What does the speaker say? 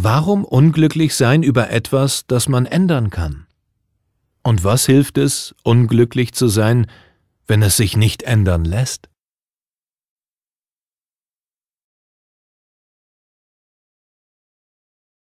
Warum unglücklich sein über etwas, das man ändern kann? Und was hilft es, unglücklich zu sein, wenn es sich nicht ändern lässt?